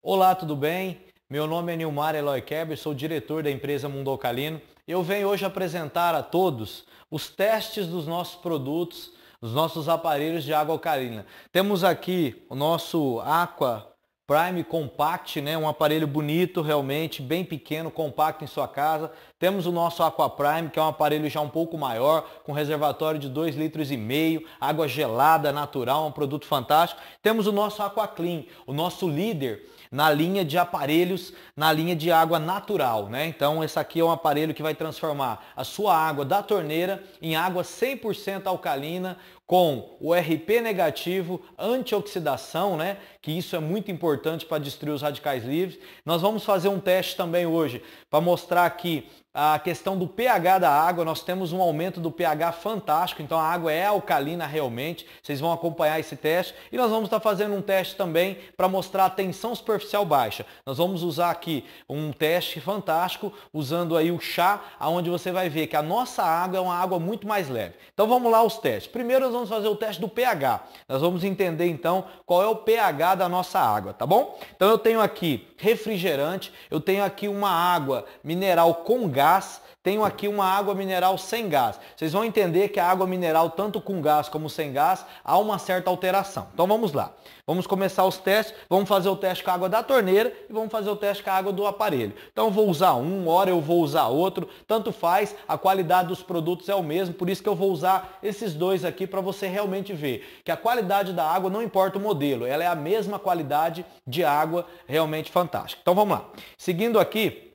Olá, tudo bem? Meu nome é Nilmar Eloy Keber, sou diretor da empresa Mundo Alcalino. Eu venho hoje apresentar a todos os testes dos nossos produtos, dos nossos aparelhos de água alcalina. Temos aqui o nosso Aqua Prime Compact, né? um aparelho bonito realmente, bem pequeno, compacto em sua casa. Temos o nosso Aqua Prime, que é um aparelho já um pouco maior, com reservatório de 2,5 litros e meio, água gelada, natural, um produto fantástico. Temos o nosso Aqua Clean, o nosso líder na linha de aparelhos, na linha de água natural, né? Então, esse aqui é um aparelho que vai transformar a sua água da torneira em água 100% alcalina, com o RP negativo, antioxidação, né? Que isso é muito importante para destruir os radicais livres. Nós vamos fazer um teste também hoje para mostrar aqui a questão do pH da água, nós temos um aumento do pH fantástico, então a água é alcalina realmente, vocês vão acompanhar esse teste e nós vamos estar fazendo um teste também para mostrar a tensão superficial baixa. Nós vamos usar aqui um teste fantástico usando aí o chá, aonde você vai ver que a nossa água é uma água muito mais leve. Então vamos lá os testes. Primeiro nós vamos fazer o teste do pH. Nós vamos entender então qual é o pH da nossa água, tá bom? Então eu tenho aqui refrigerante, eu tenho aqui uma água mineral com gás, gás, tenho aqui uma água mineral sem gás. Vocês vão entender que a água mineral, tanto com gás como sem gás, há uma certa alteração. Então vamos lá. Vamos começar os testes. Vamos fazer o teste com a água da torneira e vamos fazer o teste com a água do aparelho. Então vou usar um, hora eu vou usar outro, tanto faz, a qualidade dos produtos é o mesmo, por isso que eu vou usar esses dois aqui para você realmente ver que a qualidade da água não importa o modelo, ela é a mesma qualidade de água, realmente fantástica. Então vamos lá. Seguindo aqui,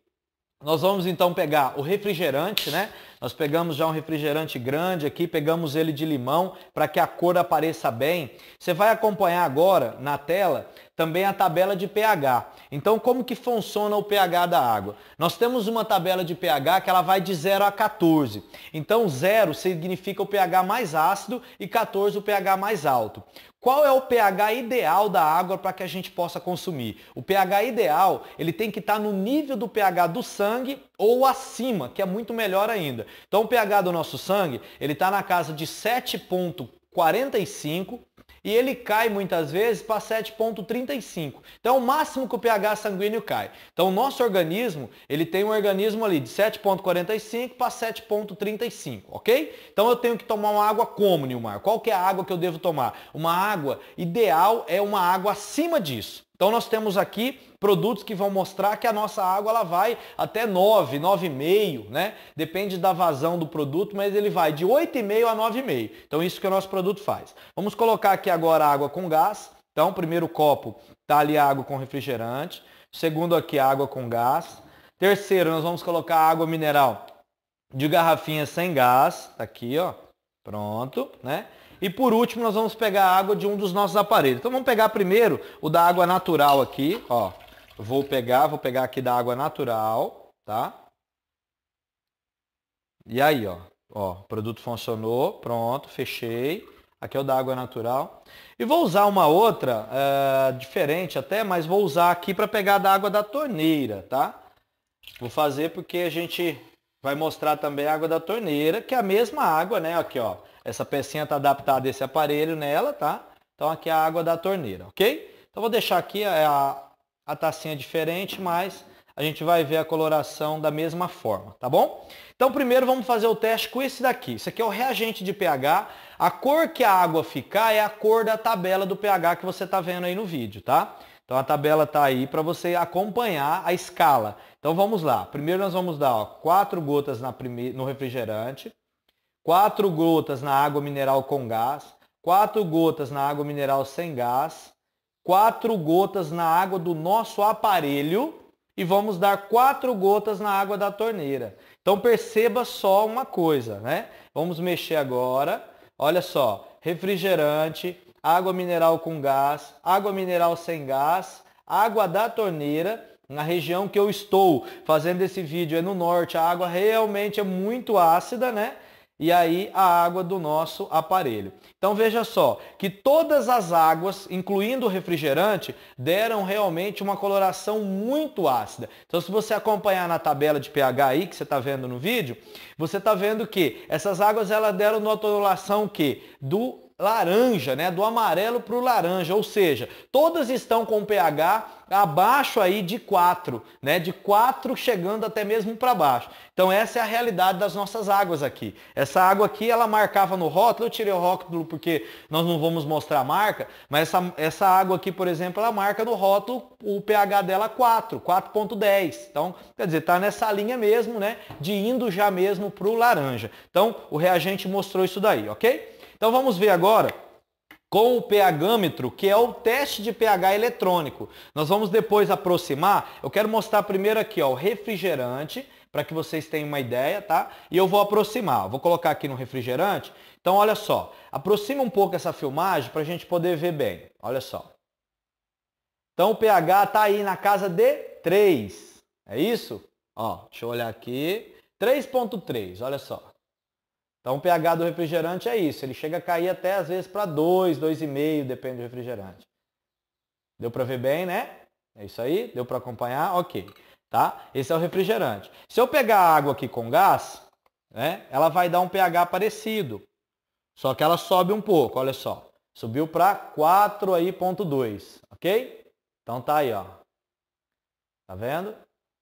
nós vamos então pegar o refrigerante, né? Nós pegamos já um refrigerante grande aqui, pegamos ele de limão para que a cor apareça bem. Você vai acompanhar agora na tela também a tabela de pH. Então, como que funciona o pH da água? Nós temos uma tabela de pH que ela vai de 0 a 14. Então, 0 significa o pH mais ácido e 14 o pH mais alto. Qual é o pH ideal da água para que a gente possa consumir? O pH ideal, ele tem que estar tá no nível do pH do sangue ou acima, que é muito melhor ainda. Então, o pH do nosso sangue, ele está na casa de 7,45 e ele cai muitas vezes para 7,35. Então é o máximo que o pH sanguíneo cai. Então o nosso organismo, ele tem um organismo ali de 7,45 para 7,35, ok? Então eu tenho que tomar uma água como, Nilmar? Qual que é a água que eu devo tomar? Uma água ideal é uma água acima disso. Então nós temos aqui produtos que vão mostrar que a nossa água ela vai até 9, 9,5, né? Depende da vazão do produto, mas ele vai de 8,5 a 9,5. Então isso que o nosso produto faz. Vamos colocar aqui agora água com gás. Então, primeiro copo tá ali água com refrigerante. Segundo aqui água com gás. Terceiro, nós vamos colocar água mineral de garrafinha sem gás, tá aqui, ó. Pronto, né? E por último, nós vamos pegar a água de um dos nossos aparelhos. Então vamos pegar primeiro o da água natural aqui, ó. Vou pegar, vou pegar aqui da água natural, tá? E aí, ó, ó, produto funcionou, pronto, fechei. Aqui é o da água natural. E vou usar uma outra, é, diferente até, mas vou usar aqui para pegar da água da torneira, tá? Vou fazer porque a gente vai mostrar também a água da torneira, que é a mesma água, né? Aqui, ó. Essa pecinha tá adaptada esse aparelho nela, tá? Então aqui é a água da torneira, ok? Então vou deixar aqui é, a, a tacinha diferente, mas a gente vai ver a coloração da mesma forma, tá bom? Então primeiro vamos fazer o teste com esse daqui. Isso aqui é o reagente de pH. A cor que a água ficar é a cor da tabela do pH que você tá vendo aí no vídeo, tá? Então a tabela está aí para você acompanhar a escala. Então vamos lá. Primeiro nós vamos dar ó, gotas prime... no refrigerante, quatro gotas na água mineral com gás, quatro gotas na água mineral sem gás, quatro gotas na água do nosso aparelho e vamos dar quatro gotas na água da torneira. Então perceba só uma coisa, né? Vamos mexer agora. Olha só, refrigerante, água mineral com gás, água mineral sem gás, água da torneira. Na região que eu estou fazendo esse vídeo é no norte, a água realmente é muito ácida, né? E aí a água do nosso aparelho. Então veja só que todas as águas, incluindo o refrigerante, deram realmente uma coloração muito ácida. Então se você acompanhar na tabela de pH aí que você está vendo no vídeo, você está vendo que essas águas elas deram uma coloração que do laranja, né? Do amarelo para o laranja, ou seja, todas estão com pH abaixo aí de 4, né? De 4 chegando até mesmo para baixo. Então essa é a realidade das nossas águas aqui. Essa água aqui ela marcava no rótulo, eu tirei o rótulo porque nós não vamos mostrar a marca, mas essa, essa água aqui, por exemplo, ela marca no rótulo o pH dela 4, 4.10. Então, quer dizer, tá nessa linha mesmo, né? De indo já mesmo para o laranja. Então, o reagente mostrou isso daí, ok? Então vamos ver agora com o pHmetro, que é o teste de pH eletrônico. Nós vamos depois aproximar. Eu quero mostrar primeiro aqui ó, o refrigerante, para que vocês tenham uma ideia, tá? E eu vou aproximar. Vou colocar aqui no refrigerante. Então olha só, aproxima um pouco essa filmagem para a gente poder ver bem. Olha só. Então o pH está aí na casa de 3. É isso? Ó, deixa eu olhar aqui. 3.3, olha só. Então o pH do refrigerante é isso, ele chega a cair até às vezes para 2, 2,5, depende do refrigerante. Deu para ver bem, né? É isso aí? Deu para acompanhar? Ok. Tá? Esse é o refrigerante. Se eu pegar a água aqui com gás, né, ela vai dar um pH parecido. Só que ela sobe um pouco, olha só. Subiu para 4,2, aí, ponto ok? Então tá aí, ó. Tá vendo?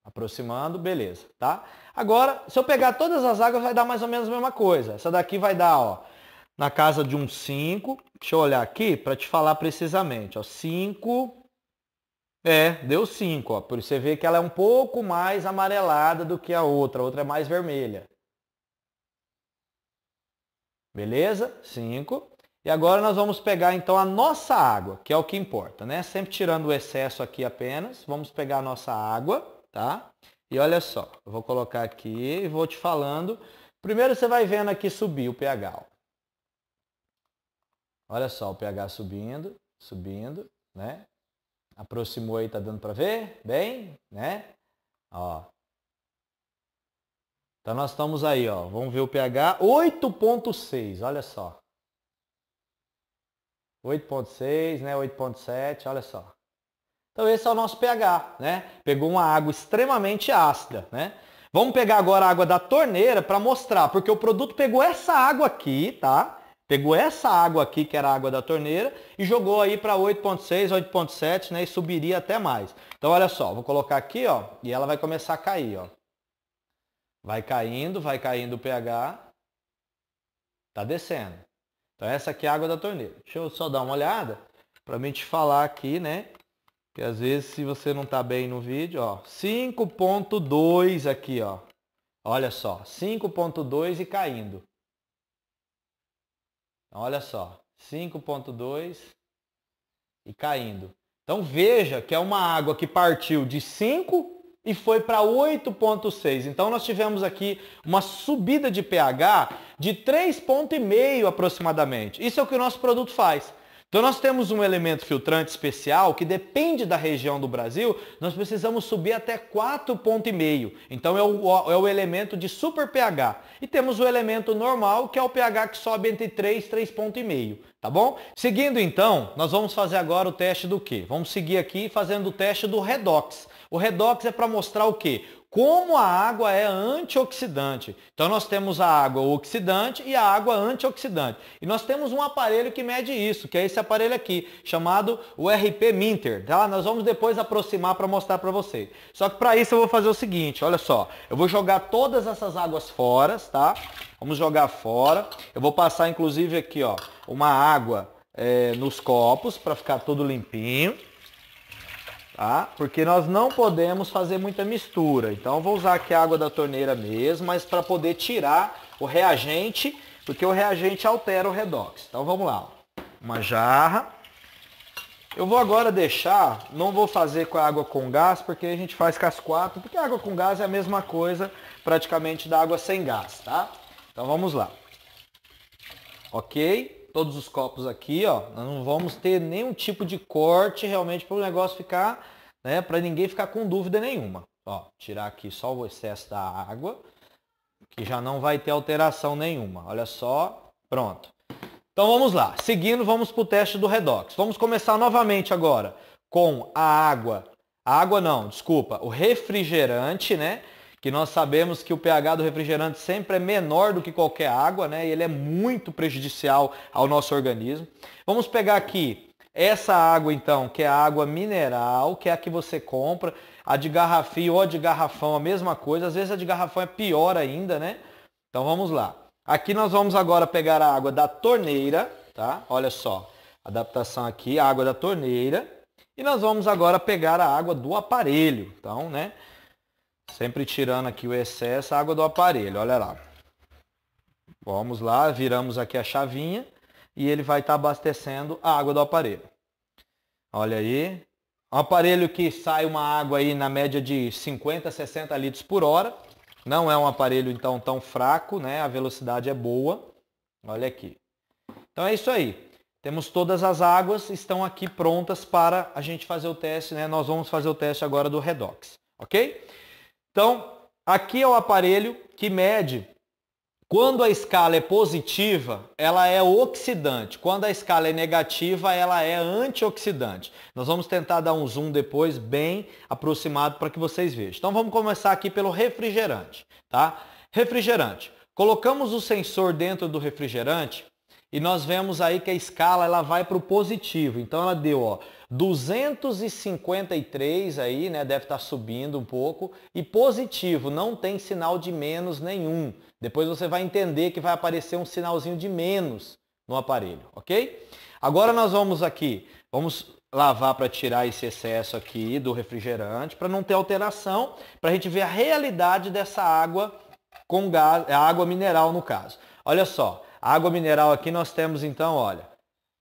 Aproximando, beleza, tá? Agora, se eu pegar todas as águas, vai dar mais ou menos a mesma coisa. Essa daqui vai dar, ó, na casa de um 5. Deixa eu olhar aqui para te falar precisamente, ó, 5... É, deu 5, ó. Por isso você vê que ela é um pouco mais amarelada do que a outra. A outra é mais vermelha. Beleza? 5. E agora nós vamos pegar então a nossa água, que é o que importa, né? Sempre tirando o excesso aqui apenas, vamos pegar a nossa água tá? E olha só, eu vou colocar aqui e vou te falando. Primeiro você vai vendo aqui subir o pH. Olha só o pH subindo, subindo, né? Aproximou aí, tá dando para ver? Bem, né? Ó. Então nós estamos aí, ó. Vamos ver o pH 8.6, olha só. 8.6, né? 8.7, olha só. Então esse é o nosso pH, né? Pegou uma água extremamente ácida, né? Vamos pegar agora a água da torneira para mostrar, porque o produto pegou essa água aqui, tá? Pegou essa água aqui, que era a água da torneira, e jogou aí para 8.6, 8.7, né? E subiria até mais. Então olha só, vou colocar aqui, ó, e ela vai começar a cair, ó. Vai caindo, vai caindo o pH. Tá descendo. Então essa aqui é a água da torneira. Deixa eu só dar uma olhada para a gente falar aqui, né? Porque às vezes se você não está bem no vídeo, ó, 5.2 aqui, ó. Olha só, 5.2 e caindo. Olha só, 5.2 e caindo. Então veja que é uma água que partiu de 5 e foi para 8.6. Então nós tivemos aqui uma subida de pH de 3.5 aproximadamente. Isso é o que o nosso produto faz. Então nós temos um elemento filtrante especial que depende da região do Brasil, nós precisamos subir até 4,5. Então é o, é o elemento de super pH. E temos o elemento normal, que é o pH que sobe entre 3 e 3,5. Tá bom? Seguindo então, nós vamos fazer agora o teste do que? Vamos seguir aqui fazendo o teste do redox. O redox é para mostrar o que? como a água é antioxidante. Então nós temos a água oxidante e a água antioxidante. E nós temos um aparelho que mede isso, que é esse aparelho aqui, chamado o RP Minter. Tá? Nós vamos depois aproximar para mostrar para vocês. Só que para isso eu vou fazer o seguinte, olha só. Eu vou jogar todas essas águas fora, tá? Vamos jogar fora. Eu vou passar inclusive aqui, ó, uma água é, nos copos para ficar tudo limpinho. Tá? Porque nós não podemos fazer muita mistura. Então eu vou usar aqui a água da torneira mesmo, mas para poder tirar o reagente, porque o reagente altera o redox. Então vamos lá. Uma jarra. Eu vou agora deixar, não vou fazer com a água com gás, porque a gente faz com as quatro, porque a água com gás é a mesma coisa praticamente da água sem gás, tá? Então vamos lá. Ok? todos os copos aqui, ó. Nós não vamos ter nenhum tipo de corte realmente para o negócio ficar, né? Para ninguém ficar com dúvida nenhuma. Ó, tirar aqui só o excesso da água, que já não vai ter alteração nenhuma. Olha só, pronto. Então vamos lá. Seguindo, vamos para o teste do redox. Vamos começar novamente agora com a água. A água não, desculpa, o refrigerante, né? que nós sabemos que o pH do refrigerante sempre é menor do que qualquer água, né? E ele é muito prejudicial ao nosso organismo. Vamos pegar aqui essa água, então, que é a água mineral, que é a que você compra, a de garrafinha ou a de garrafão, a mesma coisa. Às vezes a de garrafão é pior ainda, né? Então vamos lá. Aqui nós vamos agora pegar a água da torneira, tá? Olha só, adaptação aqui, a água da torneira. E nós vamos agora pegar a água do aparelho. Então, né? Sempre tirando aqui o excesso, a água do aparelho, olha lá. Vamos lá, viramos aqui a chavinha e ele vai estar tá abastecendo a água do aparelho. Olha aí. Um aparelho que sai uma água aí na média de 50, 60 litros por hora. Não é um aparelho então tão fraco, né? A velocidade é boa. Olha aqui. Então é isso aí. Temos todas as águas, estão aqui prontas para a gente fazer o teste, né? Nós vamos fazer o teste agora do redox, ok? Então, aqui é o aparelho que mede quando a escala é positiva, ela é oxidante. Quando a escala é negativa, ela é antioxidante. Nós vamos tentar dar um zoom depois, bem aproximado, para que vocês vejam. Então vamos começar aqui pelo refrigerante. Tá? Refrigerante. Colocamos o sensor dentro do refrigerante e nós vemos aí que a escala ela vai para o positivo. Então ela deu ó, 253 aí, né, deve estar tá subindo um pouco e positivo, não tem sinal de menos nenhum. Depois você vai entender que vai aparecer um sinalzinho de menos no aparelho, OK? Agora nós vamos aqui, vamos lavar para tirar esse excesso aqui do refrigerante para não ter alteração, para a gente ver a realidade dessa água com gás, a água mineral no caso. Olha só, água mineral aqui nós temos então, olha,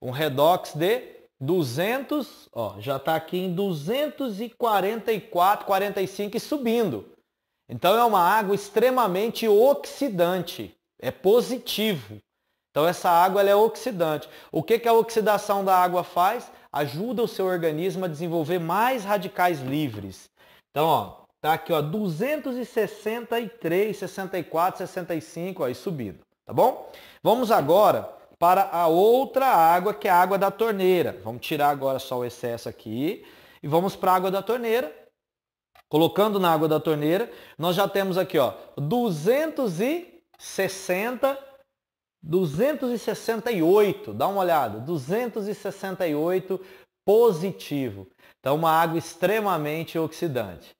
um redox de 200, ó, já está aqui em 244, 45 e subindo. Então é uma água extremamente oxidante, é positivo. Então essa água é oxidante. O que, que a oxidação da água faz? Ajuda o seu organismo a desenvolver mais radicais livres. Então, ó, tá aqui, ó, 263, 64, 65, aí subindo, tá bom? Vamos agora para a outra água, que é a água da torneira. Vamos tirar agora só o excesso aqui e vamos para a água da torneira. Colocando na água da torneira, nós já temos aqui, ó, 260 268, dá uma olhada, 268 positivo. Então uma água extremamente oxidante.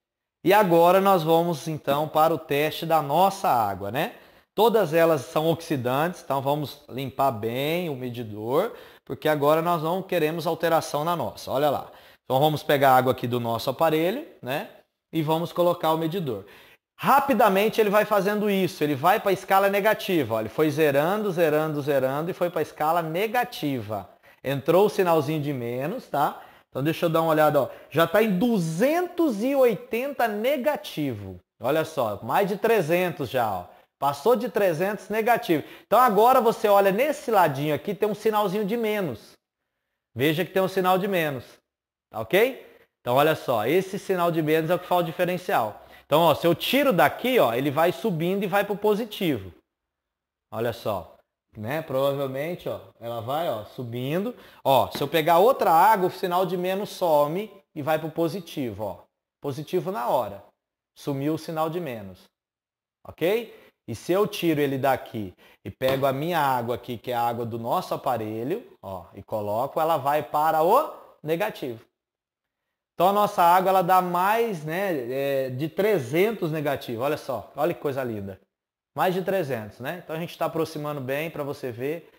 E agora nós vamos então para o teste da nossa água, né? Todas elas são oxidantes, então vamos limpar bem o medidor, porque agora nós não queremos alteração na nossa. Olha lá. Então vamos pegar a água aqui do nosso aparelho, né? E vamos colocar o medidor. Rapidamente ele vai fazendo isso, ele vai para a escala negativa. Olha, ele foi zerando, zerando, zerando e foi para a escala negativa. Entrou o sinalzinho de menos, tá? Então deixa eu dar uma olhada, ó. Já está em 280 negativo. Olha só, mais de 300 já, ó. Passou de 300, negativo. Então agora você olha nesse ladinho aqui, tem um sinalzinho de menos. Veja que tem um sinal de menos. Tá ok? Então olha só, esse sinal de menos é o que faz o diferencial. Então ó, se eu tiro daqui, ó, ele vai subindo e vai para o positivo. Olha só. Né? Provavelmente, ó, ela vai ó, subindo. Ó, se eu pegar outra água, o sinal de menos some e vai para o positivo. Ó. Positivo na hora. Sumiu o sinal de menos. Ok? E se eu tiro ele daqui e pego a minha água aqui, que é a água do nosso aparelho, ó, e coloco, ela vai para o negativo. Então a nossa água ela dá mais né, é, de 300 negativo. Olha só, olha que coisa linda. Mais de 300, né? Então a gente está aproximando bem para você ver.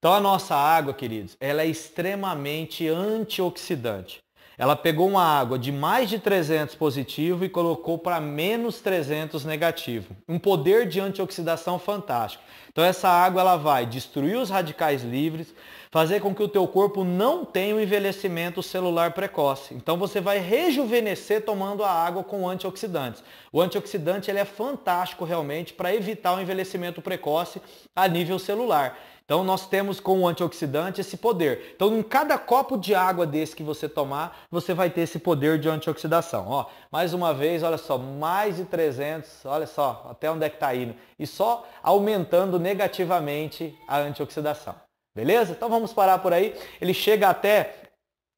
Então a nossa água, queridos, ela é extremamente antioxidante. Ela pegou uma água de mais de 300 positivo e colocou para menos 300 negativo. Um poder de antioxidação fantástico. Então essa água ela vai destruir os radicais livres, fazer com que o teu corpo não tenha o envelhecimento celular precoce. Então você vai rejuvenescer tomando a água com antioxidantes. O antioxidante ele é fantástico realmente para evitar o envelhecimento precoce a nível celular. Então nós temos com o antioxidante esse poder. Então em cada copo de água desse que você tomar, você vai ter esse poder de antioxidação. Ó, mais uma vez, olha só, mais de 300, olha só, até onde é que está indo. E só aumentando negativamente a antioxidação. Beleza? Então vamos parar por aí. Ele chega até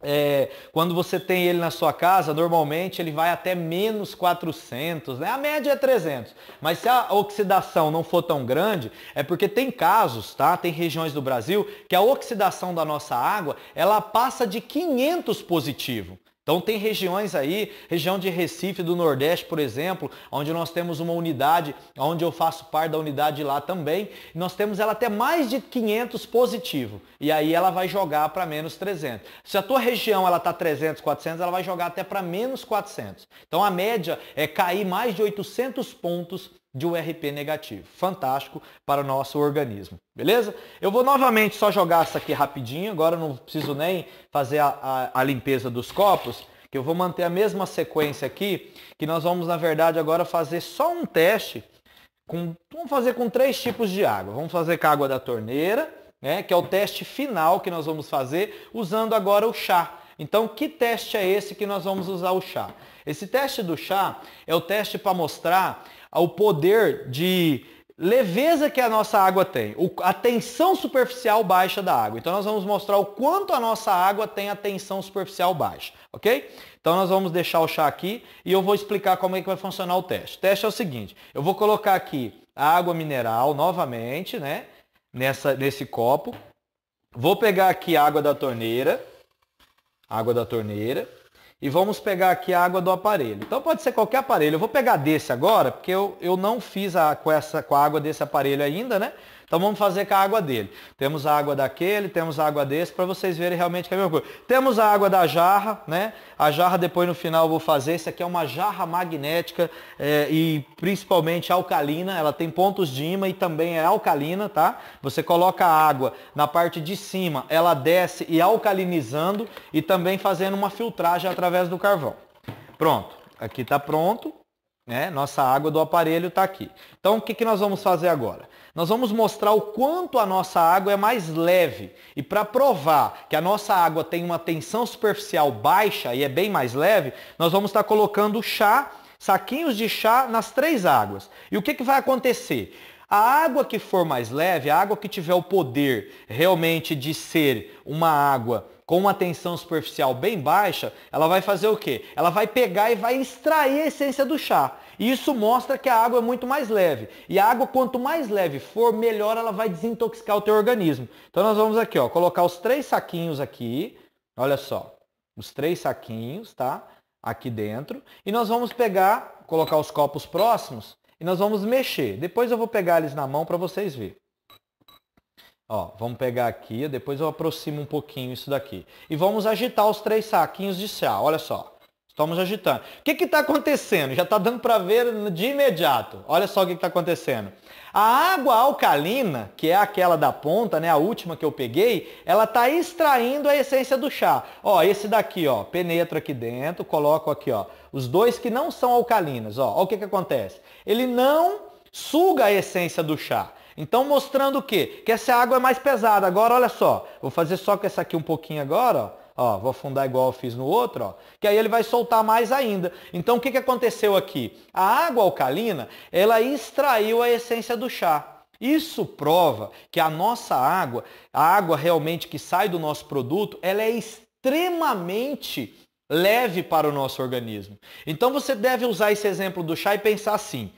é, quando você tem ele na sua casa, normalmente ele vai até menos 400, né? A média é 300. Mas se a oxidação não for tão grande, é porque tem casos, tá? Tem regiões do Brasil que a oxidação da nossa água, ela passa de 500 positivo. Então tem regiões aí, região de Recife do Nordeste, por exemplo, onde nós temos uma unidade, onde eu faço parte da unidade lá também, nós temos ela até mais de 500 positivo. E aí ela vai jogar para menos 300. Se a tua região ela tá 300, 400, ela vai jogar até para menos 400. Então a média é cair mais de 800 pontos de URP negativo. Fantástico para o nosso organismo, beleza? Eu vou novamente só jogar essa aqui rapidinho, agora não preciso nem fazer a, a, a limpeza dos copos, que eu vou manter a mesma sequência aqui, que nós vamos, na verdade, agora fazer só um teste, com, vamos fazer com três tipos de água. Vamos fazer com a água da torneira, né, que é o teste final que nós vamos fazer, usando agora o chá. Então, que teste é esse que nós vamos usar o chá? Esse teste do chá é o teste para mostrar ao poder de leveza que a nossa água tem, a tensão superficial baixa da água. Então nós vamos mostrar o quanto a nossa água tem a tensão superficial baixa, ok? Então nós vamos deixar o chá aqui e eu vou explicar como é que vai funcionar o teste. O teste é o seguinte, eu vou colocar aqui a água mineral novamente, né? Nessa, nesse copo. Vou pegar aqui a água da torneira, água da torneira, e vamos pegar aqui a água do aparelho. Então pode ser qualquer aparelho. Eu vou pegar desse agora, porque eu, eu não fiz a, com, essa, com a água desse aparelho ainda, né? Então vamos fazer com a água dele. Temos a água daquele, temos a água desse, para vocês verem realmente que é a mesma coisa. Temos a água da jarra, né? A jarra depois no final eu vou fazer. Isso aqui é uma jarra magnética é, e principalmente alcalina. Ela tem pontos de imã e também é alcalina, tá? Você coloca a água na parte de cima, ela desce e alcalinizando e também fazendo uma filtragem através do carvão. Pronto. Aqui está pronto. Né? Nossa água do aparelho está aqui. Então, o que, que nós vamos fazer agora? Nós vamos mostrar o quanto a nossa água é mais leve. E para provar que a nossa água tem uma tensão superficial baixa e é bem mais leve, nós vamos estar tá colocando chá, saquinhos de chá nas três águas. E o que, que vai acontecer? A água que for mais leve, a água que tiver o poder realmente de ser uma água com uma tensão superficial bem baixa, ela vai fazer o quê? Ela vai pegar e vai extrair a essência do chá. E isso mostra que a água é muito mais leve. E a água, quanto mais leve for, melhor ela vai desintoxicar o teu organismo. Então nós vamos aqui, ó, colocar os três saquinhos aqui. Olha só, os três saquinhos, tá? Aqui dentro. E nós vamos pegar, colocar os copos próximos e nós vamos mexer. Depois eu vou pegar eles na mão para vocês verem. Ó, vamos pegar aqui, depois eu aproximo um pouquinho isso daqui. E vamos agitar os três saquinhos de sal, olha só. Estamos agitando. O que está acontecendo? Já está dando para ver de imediato. Olha só o que está acontecendo. A água alcalina, que é aquela da ponta, né, a última que eu peguei, ela está extraindo a essência do chá. Ó, esse daqui, ó, penetro aqui dentro, coloco aqui, ó, os dois que não são alcalinos, ó. Ó o que que acontece? Ele não suga a essência do chá. Então mostrando o quê? Que essa água é mais pesada. Agora olha só, vou fazer só com essa aqui um pouquinho agora, ó. Ó, vou afundar igual eu fiz no outro, ó, que aí ele vai soltar mais ainda. Então o que, que aconteceu aqui? A água alcalina, ela extraiu a essência do chá. Isso prova que a nossa água, a água realmente que sai do nosso produto, ela é extremamente leve para o nosso organismo. Então você deve usar esse exemplo do chá e pensar assim: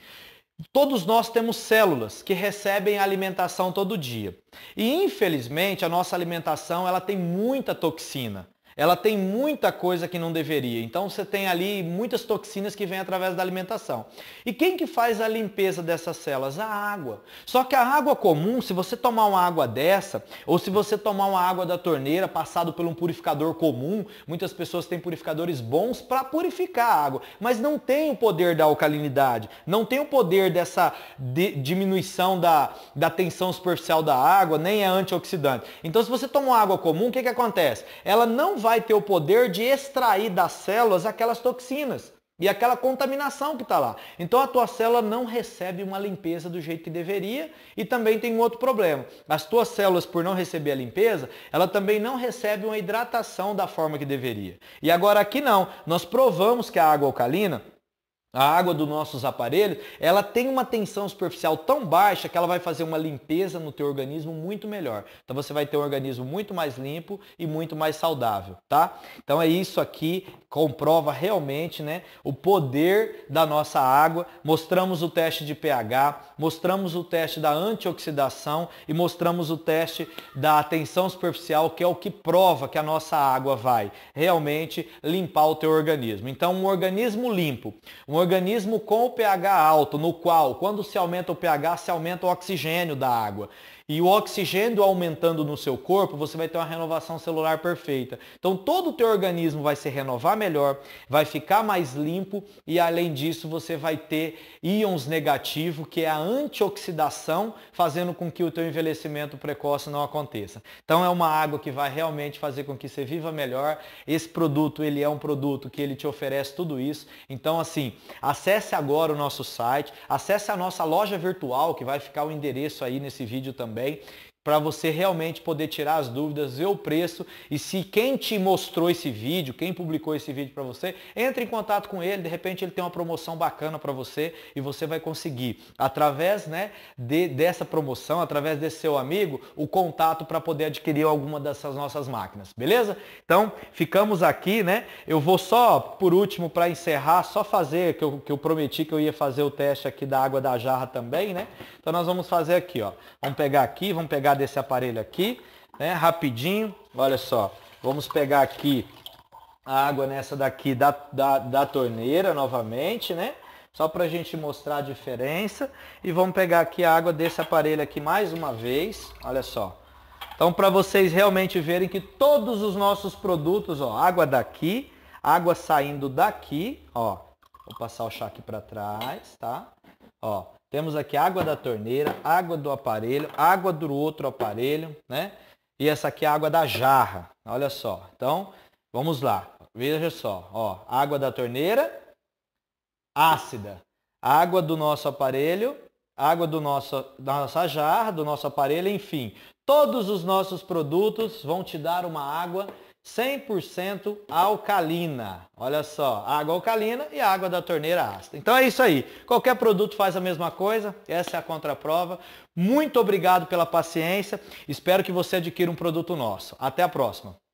Todos nós temos células que recebem alimentação todo dia. E infelizmente a nossa alimentação ela tem muita toxina ela tem muita coisa que não deveria. Então você tem ali muitas toxinas que vêm através da alimentação. E quem que faz a limpeza dessas células? A água. Só que a água comum, se você tomar uma água dessa, ou se você tomar uma água da torneira passado por um purificador comum, muitas pessoas têm purificadores bons para purificar a água, mas não tem o poder da alcalinidade, não tem o poder dessa de, diminuição da, da tensão superficial da água, nem é antioxidante. Então se você tomar uma água comum, o que, que acontece? Ela não vai ter o poder de extrair das células aquelas toxinas e aquela contaminação que está lá. Então a tua célula não recebe uma limpeza do jeito que deveria e também tem um outro problema. As tuas células, por não receber a limpeza, ela também não recebe uma hidratação da forma que deveria. E agora aqui não, nós provamos que a água alcalina a água dos nossos aparelhos, ela tem uma tensão superficial tão baixa que ela vai fazer uma limpeza no teu organismo muito melhor. Então você vai ter um organismo muito mais limpo e muito mais saudável, tá? Então é isso aqui, comprova realmente, né, o poder da nossa água. Mostramos o teste de pH, mostramos o teste da antioxidação e mostramos o teste da tensão superficial, que é o que prova que a nossa água vai realmente limpar o teu organismo. Então um organismo limpo, um organismo com o pH alto, no qual, quando se aumenta o pH, se aumenta o oxigênio da água e o oxigênio aumentando no seu corpo, você vai ter uma renovação celular perfeita. Então todo o teu organismo vai se renovar melhor, vai ficar mais limpo e além disso você vai ter íons negativos que é a antioxidação, fazendo com que o teu envelhecimento precoce não aconteça. Então é uma água que vai realmente fazer com que você viva melhor. Esse produto, ele é um produto que ele te oferece tudo isso. Então assim, acesse agora o nosso site, acesse a nossa loja virtual, que vai ficar o endereço aí nesse vídeo também Bay para você realmente poder tirar as dúvidas, ver o preço e se quem te mostrou esse vídeo, quem publicou esse vídeo para você, entre em contato com ele, de repente ele tem uma promoção bacana para você e você vai conseguir através, né, de, dessa promoção, através desse seu amigo, o contato para poder adquirir alguma dessas nossas máquinas, beleza? Então, ficamos aqui, né? Eu vou só por último para encerrar, só fazer que eu, que eu prometi que eu ia fazer o teste aqui da água da jarra também, né? Então nós vamos fazer aqui, ó. Vamos pegar aqui, vamos pegar pegar desse aparelho aqui, né? Rapidinho. Olha só. Vamos pegar aqui a água nessa daqui da, da, da torneira novamente, né? Só para a gente mostrar a diferença. E vamos pegar aqui a água desse aparelho aqui mais uma vez. Olha só. Então, para vocês realmente verem que todos os nossos produtos, ó, água daqui, água saindo daqui, ó. Vou passar o chá aqui para trás, tá? Ó, temos aqui água da torneira, água do aparelho, água do outro aparelho, né? E essa aqui é a água da jarra. Olha só. Então, vamos lá. Veja só, ó, água da torneira ácida, água do nosso aparelho, água do nosso da nossa jarra, do nosso aparelho, enfim. Todos os nossos produtos vão te dar uma água 100% alcalina. Olha só, água alcalina e água da torneira ácida. Então é isso aí. Qualquer produto faz a mesma coisa. Essa é a contraprova. Muito obrigado pela paciência. Espero que você adquira um produto nosso. Até a próxima.